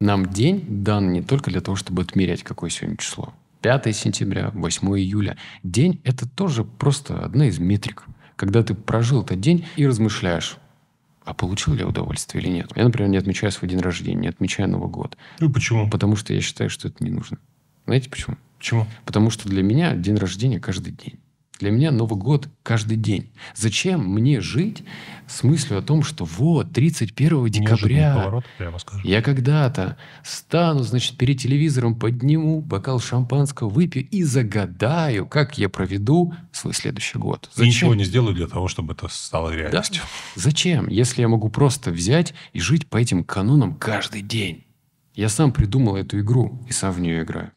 Нам день дан не только для того, чтобы отмерять, какое сегодня число. 5 сентября, 8 июля. День – это тоже просто одна из метрик. Когда ты прожил этот день и размышляешь, а получил ли я удовольствие или нет. Я, например, не отмечаю свой день рождения, не отмечаю Новый год. Ну, почему? Потому что я считаю, что это не нужно. Знаете почему? Почему? Потому что для меня день рождения каждый день. Для меня Новый год каждый день. Зачем мне жить с мыслью о том, что вот, 31 декабря поворот, прямо скажу. я когда-то стану, значит, перед телевизором подниму бокал шампанского, выпью и загадаю, как я проведу свой следующий год. Зачем? И ничего не сделаю для того, чтобы это стало реальностью. Да? Зачем, если я могу просто взять и жить по этим канонам каждый день? Я сам придумал эту игру и сам в нее играю.